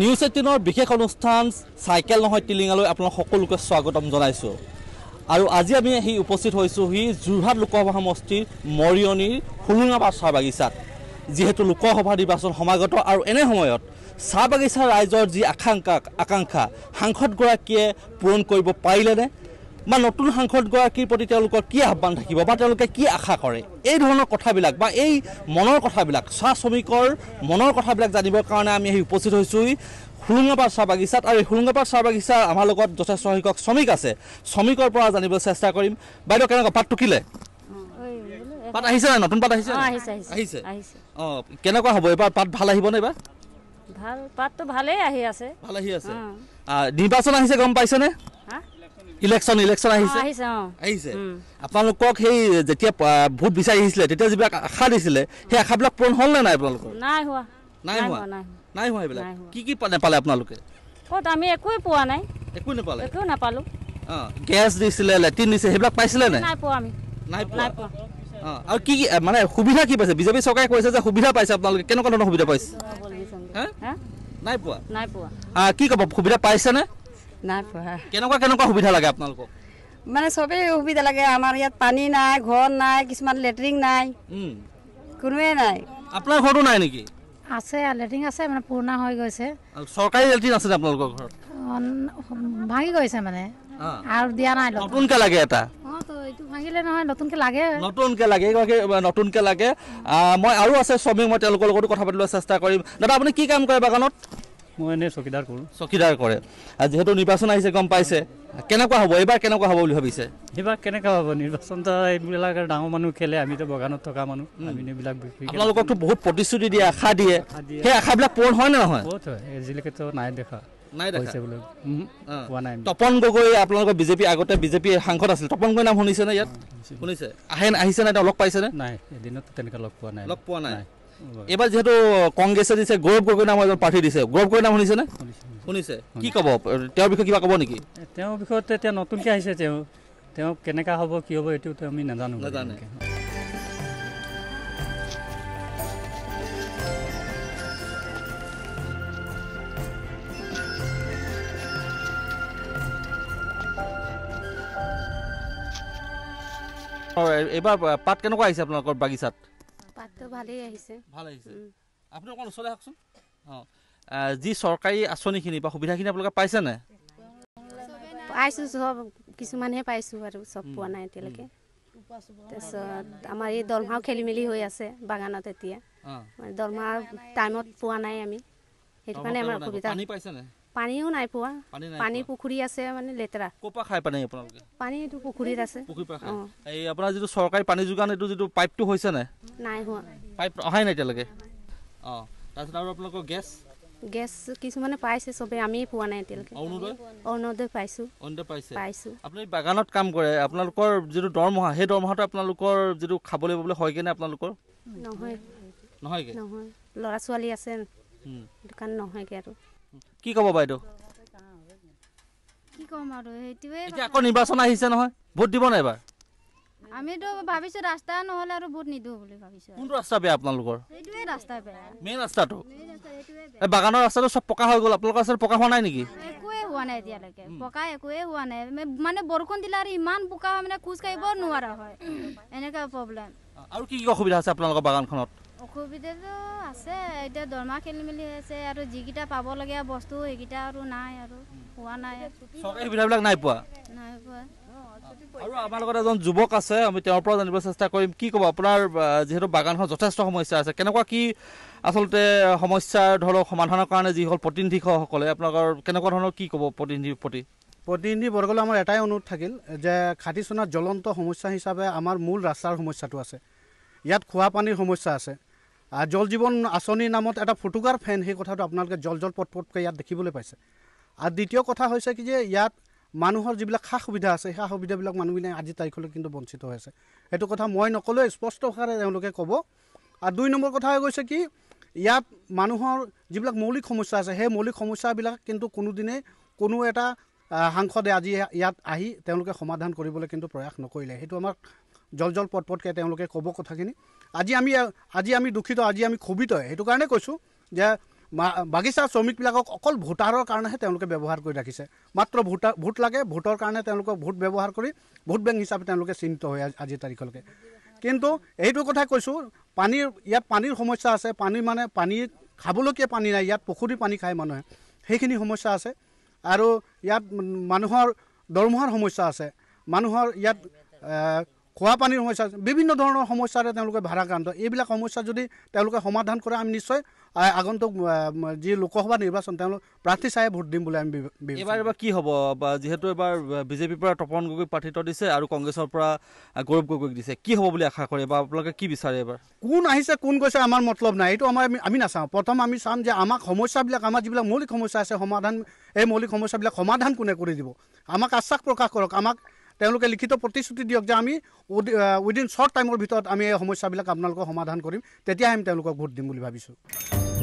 news এইটিনৰ বিশেষ অনুষ্ঠান cycle নহয় টিলিঙালৈ আপোনাক সকলোকে স্বাগতম জনাইছোঁ আৰু আজি আমি আহি উপস্থিত হৈছোঁহি যোৰহাট লোকসভা সমষ্টিৰ মৰিয়নিৰ সুৰুঙাবাদ চাহ বাগিচাত যিহেতু লোকসভা নিৰ্বাচন সমাগত আৰু এনে সময়ত চাহ বাগিচাৰ ৰাইজৰ যি আকাংক্ষা আকাংক্ষা সাংসদগৰাকীয়ে পূৰণ কৰিব পাৰিলেনে বা নতুন সাংসদগৰাকীৰ প্ৰতি তেওঁলোকৰ কি আহ্বান থাকিব বা তেওঁলোকে কি আশা কৰে এই ধৰণৰ কথাবিলাক বা এই মনৰ কথাবিলাক চাহ শ্ৰমিকৰ মনৰ কথাবিলাক জানিবৰ কাৰণে আমি আহি উপস্থিত হৈছোঁ হুলুঙাপাৰ চাহ বাগিচাত আৰু এই হুলুঙাপাৰ চাহ বাগিচা আমাৰ লগত যথেষ্ট সংখ্যক শ্ৰমিক আছে শ্ৰমিকৰ পৰা জানিবলৈ চেষ্টা কৰিম বাইদেউ কেনেকুৱা পাত টুকিলে পাত আহিছে নাই নতুন পাত আহিছে আহিছে অঁ কেনেকুৱা হ'ব এইবাৰ পাত ভাল আহিব নে এইবাৰ ভাল পাতটো ভালেই আহি আছে ভাল আহি আছে নিৰ্বাচন আহিছে গম পাইছেনে ইলেকশ্যন ইলেকশ্যন ah, আহিছে আহিছে আপোনালোকক সেই যেতিয়া ভোট বিচাৰি আহিছিলে তেতিয়া যিবিলাক আশা দিছিলে সেই আশাবিলাক পূৰণ হ'ল নে নাই আপোনালোকৰ নাই হোৱা নাই হোৱা নাই হোৱা এইবিলাক কি কি নেপালে আপোনালোকে ক'ত আমি একোৱে পোৱা নাই একো নেপালে একো নেপালো অঁ গেছ দিছিলে লেট্ৰিন দিছিলে সেইবিলাক পাইছিলে নাই নাই পোৱা আমি নাই পোৱা অঁ আৰু কি কি মানে সুবিধা কি পাইছে বিজেপি চৰকাৰে কৈছে যে সুবিধা পাইছে আপোনালোকে কেনেকুৱা ধৰণৰ সুবিধা পাইছে নাই পোৱা নাই পোৱা কি ক'ব সুবিধা পাইছেনে নাই পোহা কেনেকুৱা কেনেকুৱা সুবিধা লাগে আপোনালোকক মানে চবেই সুবিধা লাগে আমাৰ ইয়াত পানী নাই ঘৰ নাই কিছুমান লেট্ৰিন নাই কোনোৱে নাই আপোনাৰ ঘৰতো নাই নেকি আছে লেট্ৰিন আছে মানে পুৰণা হৈ গৈছে চৰকাৰী লেট্ৰিন আছে আপোনালোকৰ ঘৰত ভাঙি গৈছে মানে আৰু দিয়া নাই নতুনকে লাগে এটা নতুনকে লাগে মই আৰু আছে শ্ৰমিক মই তেওঁলোকৰ লগতো কথা পাতিবলৈ চেষ্টা কৰিম দাদা আপুনি কি কাম কৰে বাগানত মই এনেই চকীদাৰ কৰোঁ চকীদাৰ কৰে আৰু যিহেতু নিৰ্বাচন আহিছে গম পাইছে কেনেকুৱা হ'ব এইবাৰ কেনেকুৱা হ'ব বুলি ভাবিছে এইবাৰ কেনেকুৱা হ'ব নিৰ্বাচনটো এইবিলাক ডাঙৰ মানুহ খেলে আমিতো বাগানত থকা মানুহ আমি এইবিলাক আপোনালোককতো বহুত প্ৰতিশ্ৰুতি দিয়ে আশা দিয়ে সেই আশাবিলাক পূৰণ হয় নে নহয় বহুত হয় আজিলৈকেতো নাই দেখা তপন গগৈ আপোনালোকৰ বিজেপি আগতে বিজেপিৰ সাংসদ আছিল তপন গগৈ নাম শুনিছে নে ইয়াত শুনিছে আহে আহিছে আহিছেনে তেওঁ লগ পাইছে নে নাই এদিনত তেনেকৈ লগ পোৱা নাই লগ পোৱা নাই এবাৰ যিহেতু কংগ্ৰেছে দিছে গৌৰৱ গগৈ নামৰ এজন প্ৰাৰ্থী দিছে গৌৰৱ গগৈ নাম শুনিছে নে শুনিছে কি ক'ব তেওঁৰ বিষয়ে কিবা ক'ব নেকি তেওঁৰ বিষয়ত এতিয়া নতুনকৈ আহিছে তেওঁ তেওঁ কেনেকুৱা হ'ব কি হ'ব এইটো আমি নাজানো নাজানো এইবাৰ পাত কেনেকুৱা আহিছে আপোনালোকৰ বাগিচাত পাতটো ভালেই আহিছে ভাল আহিছে আপুনি অকণ ওচৰলৈ আহকচোন অঁ যি চৰকাৰী আঁচনিখিনি বা সুবিধাখিনি আপোনালোকে পাইছে নে পাইছোঁ চব কিছুমানহে পাইছোঁ আৰু চব পোৱা নাই এতিয়ালৈকে তাৰপিছত আমাৰ এই দৰমহাও খেলি মেলি হৈ আছে বাগানত এতিয়া দৰমহা টাইমত পোৱা নাই আমি সেইটো কাৰণে আমাৰ অসুবিধা পানীও নাই পোৱা পানী পুখুৰী আছে মানে লেতেৰা ক'ৰপৰা খাই পানী আপোনালোকে পানী পুখুৰীত আছে এই আপোনাৰ যিটো চৰকাৰী পানী যোগান এইটো যিটো পাইপটো হৈছে নাই নাই হোৱা পাইপ অহাই নাই এতিয়ালৈকে অঁ তাৰপিছত আৰু আপোনালোকৰ গেছ গেছ কিছুমানে পাইছে চবে আমি পোৱা নাই এতিয়ালৈকে অৰুণোদয় পাইছো পাইছো আপুনি বাগানত কাম কৰে আপোনালোকৰ যিটো দৰমহা সেই দৰমহাটো আপোনালোকৰ যিটো খাবলৈ বুলি হয়গে নে আপোনালোকৰ নহয় নহয় নহয় ল'ৰা ছোৱালী আছে দোকান নহয়গে আৰু কি ক'ব বাইদেউ মানে বৰষুণ দিলে আৰু ইমান বোকা মানে খোজ কাঢ়িব নোৱাৰা হয় এনেকুৱা আছে আপোনালোকৰ অসুবিধাটো আছে এতিয়া দৰমহা খেলি মেলি আছে আৰু যিকেইটা পাবলগীয়া বস্তু সেইকেইটা আৰু নাই আৰু পোৱা নাই চৰকাৰী সুবিধাবিলাক নাই পোৱা নাই পোৱা আৰু আমাৰ লগত এজন যুৱক আছে আমি তেওঁৰ পৰা জানিবলৈ চেষ্টা কৰিম কি ক'ব আপোনাৰ যিহেতু বাগানখন যথেষ্ট সমস্যা আছে কেনেকুৱা কি আচলতে সমস্যাৰ ধৰি লওক সমাধানৰ কাৰণে যিসকল প্ৰতিনিধিসকলে আপোনালোকৰ কেনেকুৱা ধৰণৰ কি ক'ব প্ৰতিনিধিৰ প্ৰতি বৰ্গলৈ আমাৰ এটাই অনুৰোধ থাকিল যে খাটিচনাত জ্বলন্ত সমস্যা হিচাপে আমাৰ মূল ৰাস্তাৰ সমস্যাটো আছে ইয়াত খোৱা পানীৰ সমস্যা আছে জল জীৱন আঁচনিৰ নামত এটা ফুটুকাৰ ফেন সেই কথাটো আপোনালোকে জল জল পট পটকৈ ইয়াত দেখিবলৈ পাইছে আৰু দ্বিতীয় কথা হৈছে কি যে ইয়াত মানুহৰ যিবিলাক সা সুবিধা আছে সেই সা সুবিধাবিলাক মানুহবিলাকে আজিৰ তাৰিখলৈ কিন্তু বঞ্চিত হৈ আছে সেইটো কথা মই নক'লেও স্পষ্টভাৱে তেওঁলোকে ক'ব আৰু দুই নম্বৰ কথা হৈ গৈছে কি ইয়াত মানুহৰ যিবিলাক মৌলিক সমস্যা আছে সেই মৌলিক সমস্যাবিলাক কিন্তু কোনোদিনেই কোনো এটা সাংসদে আজি ইয়াত আহি তেওঁলোকে সমাধান কৰিবলৈ কিন্তু প্ৰয়াস নকৰিলে সেইটো আমাক জল জল পটপটকৈ তেওঁলোকে ক'ব কথাখিনি আজি আমি আজি আমি দুখিত আজি আমি ক্ষোভিত সেইটো কাৰণে কৈছোঁ যে বাগিচাৰ শ্ৰমিকবিলাকক অকল ভোটাৰৰ কাৰণেহে তেওঁলোকে ব্যৱহাৰ কৰি ৰাখিছে মাত্ৰ ভোটাৰ ভোট লাগে ভোটৰ কাৰণে তেওঁলোকক ভোট ব্যৱহাৰ কৰি ভোট বেংক হিচাপে তেওঁলোকে চিহ্নিত হয় আজিৰ তাৰিখলৈকে কিন্তু এইটো কথা কৈছোঁ পানীৰ ইয়াত পানীৰ সমস্যা আছে পানী মানে পানী খাবলগীয়া পানী নাই ইয়াত পুখুৰী পানী খায় মানুহে সেইখিনি সমস্যা আছে আৰু ইয়াত মানুহৰ দৰমহাৰ সমস্যা আছে মানুহৰ ইয়াত খোৱা পানীৰ সমস্যা বিভিন্ন ধৰণৰ সমস্যাৰে তেওঁলোকে ভাড়াক্ৰান্ত এইবিলাক সমস্যা যদি তেওঁলোকে সমাধান কৰে আমি নিশ্চয় আগন্তুক যি লোকসভা নিৰ্বাচন তেওঁলোক প্ৰাৰ্থী চাই ভোট দিম বুলি আমি এইবাৰ এবাৰ কি হ'ব যিহেতু এবাৰ বিজেপিৰ পৰা তপন গগৈক প্ৰাৰ্থিত্ব দিছে আৰু কংগ্ৰেছৰ পৰা গৌৰৱ গগৈক দিছে কি হ'ব বুলি আশা কৰে বা আপোনালোকে কি বিচাৰে এইবাৰ কোন আহিছে কোন গৈছে আমাৰ মতলব নাই এইটো আমাৰ আমি নাচাওঁ প্ৰথম আমি চাম যে আমাক সমস্যাবিলাক আমাৰ যিবিলাক মৌলিক সমস্যা আছে সমাধান এই মৌলিক সমস্যাবিলাক সমাধান কোনে কৰি দিব আমাক আশ্বাস প্ৰকাশ কৰক আমাক তেওঁলোকে লিখিত প্ৰতিশ্ৰুতি দিয়ক যে আমি উইদিন শ্বৰ্ট টাইমৰ ভিতৰত আমি এই সমস্যাবিলাক আপোনালোকক সমাধান কৰিম তেতিয়াহে আমি তেওঁলোকক ভোট দিম বুলি ভাবিছোঁ